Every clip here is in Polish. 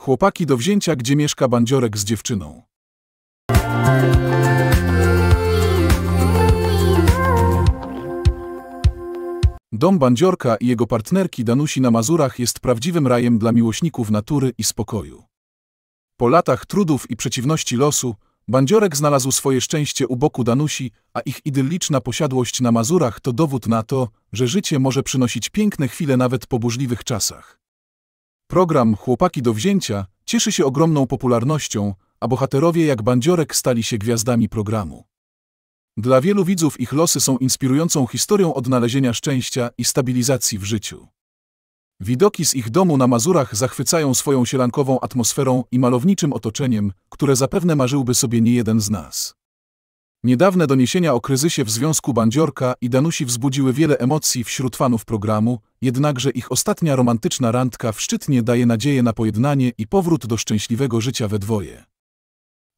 Chłopaki do wzięcia, gdzie mieszka bandziorek z dziewczyną. Dom bandziorka i jego partnerki Danusi na Mazurach jest prawdziwym rajem dla miłośników natury i spokoju. Po latach trudów i przeciwności losu, Bandziorek znalazł swoje szczęście u boku Danusi, a ich idylliczna posiadłość na Mazurach to dowód na to, że życie może przynosić piękne chwile nawet po burzliwych czasach. Program Chłopaki do wzięcia cieszy się ogromną popularnością, a bohaterowie jak bandziorek stali się gwiazdami programu. Dla wielu widzów ich losy są inspirującą historią odnalezienia szczęścia i stabilizacji w życiu. Widoki z ich domu na Mazurach zachwycają swoją sielankową atmosferą i malowniczym otoczeniem, które zapewne marzyłby sobie niejeden z nas. Niedawne doniesienia o kryzysie w związku Bandziorka i Danusi wzbudziły wiele emocji wśród fanów programu, jednakże ich ostatnia romantyczna randka w Szczytnie daje nadzieję na pojednanie i powrót do szczęśliwego życia we dwoje.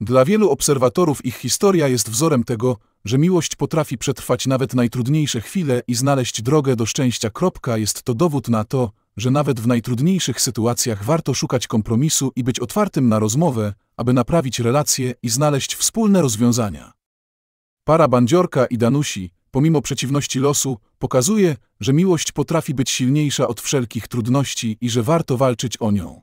Dla wielu obserwatorów ich historia jest wzorem tego, że miłość potrafi przetrwać nawet najtrudniejsze chwile i znaleźć drogę do szczęścia. Jest to dowód na to, że nawet w najtrudniejszych sytuacjach warto szukać kompromisu i być otwartym na rozmowę, aby naprawić relacje i znaleźć wspólne rozwiązania. Para Bandziorka i Danusi, pomimo przeciwności losu, pokazuje, że miłość potrafi być silniejsza od wszelkich trudności i że warto walczyć o nią.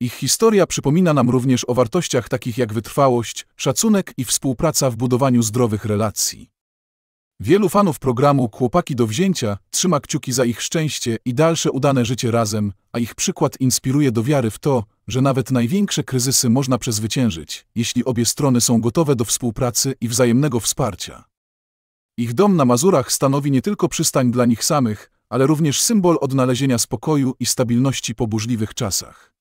Ich historia przypomina nam również o wartościach takich jak wytrwałość, szacunek i współpraca w budowaniu zdrowych relacji. Wielu fanów programu Chłopaki do wzięcia trzyma kciuki za ich szczęście i dalsze udane życie razem, a ich przykład inspiruje do wiary w to, że nawet największe kryzysy można przezwyciężyć, jeśli obie strony są gotowe do współpracy i wzajemnego wsparcia. Ich dom na Mazurach stanowi nie tylko przystań dla nich samych, ale również symbol odnalezienia spokoju i stabilności po burzliwych czasach.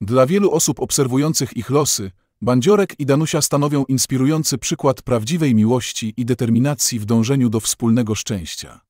Dla wielu osób obserwujących ich losy, Bandziorek i Danusia stanowią inspirujący przykład prawdziwej miłości i determinacji w dążeniu do wspólnego szczęścia.